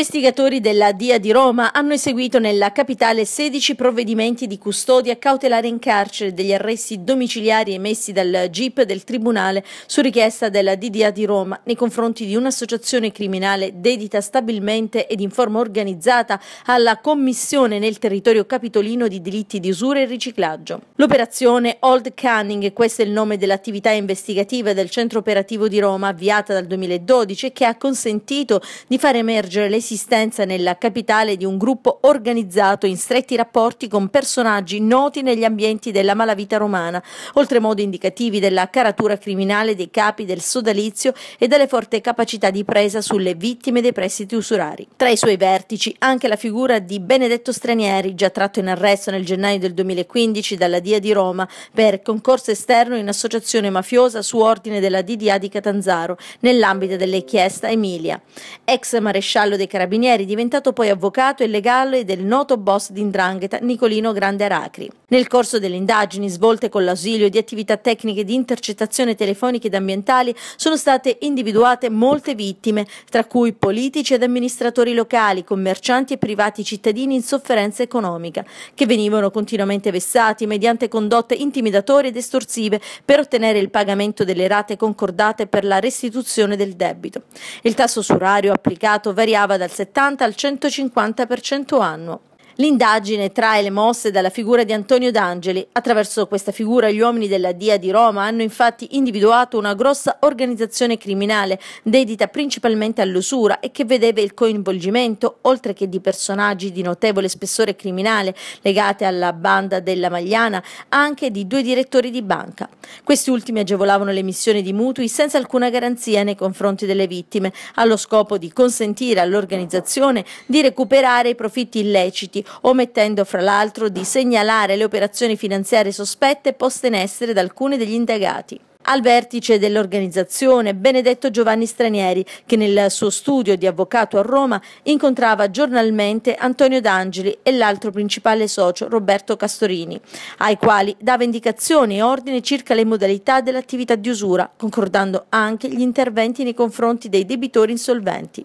investigatori della DIA di Roma hanno eseguito nella capitale 16 provvedimenti di custodia cautelare in carcere degli arresti domiciliari emessi dal GIP del Tribunale su richiesta della DIA di Roma nei confronti di un'associazione criminale dedita stabilmente ed in forma organizzata alla commissione nel territorio capitolino di delitti di usura e riciclaggio. L'operazione Old Canning, questo è il nome dell'attività investigativa del centro operativo di Roma avviata dal 2012 che ha consentito di far emergere le l'esistenza nella capitale di un gruppo organizzato in stretti rapporti con personaggi noti negli ambienti della malavita romana, oltremodo indicativi della caratura criminale dei capi del sodalizio e delle forti capacità di presa sulle vittime dei prestiti usurari. Tra i suoi vertici anche la figura di Benedetto Stranieri, già tratto in arresto nel gennaio del 2015 dalla DIA di Roma per concorso esterno in associazione mafiosa su ordine della DDA di Catanzaro nell'ambito dell'inchiesta Emilia. Ex maresciallo dei Carabinieri carabinieri, diventato poi avvocato e legale del noto boss di Ndrangheta, Nicolino Grande Aracri. Nel corso delle indagini svolte con l'ausilio di attività tecniche di intercettazione telefoniche ed ambientali sono state individuate molte vittime, tra cui politici ed amministratori locali, commercianti e privati cittadini in sofferenza economica, che venivano continuamente vessati mediante condotte intimidatorie ed estorsive per ottenere il pagamento delle rate concordate per la restituzione del debito. Il tasso surario applicato variava dal 70 al 150% annuo. L'indagine trae le mosse dalla figura di Antonio D'Angeli. Attraverso questa figura gli uomini della DIA di Roma hanno infatti individuato una grossa organizzazione criminale dedita principalmente all'usura e che vedeva il coinvolgimento, oltre che di personaggi di notevole spessore criminale legati alla banda della Magliana, anche di due direttori di banca. Questi ultimi agevolavano l'emissione di mutui senza alcuna garanzia nei confronti delle vittime, allo scopo di consentire all'organizzazione di recuperare i profitti illeciti omettendo fra l'altro di segnalare le operazioni finanziarie sospette poste in essere da alcuni degli indagati. Al vertice dell'organizzazione Benedetto Giovanni Stranieri, che nel suo studio di avvocato a Roma incontrava giornalmente Antonio D'Angeli e l'altro principale socio Roberto Castorini, ai quali dava indicazioni e ordini circa le modalità dell'attività di usura, concordando anche gli interventi nei confronti dei debitori insolventi.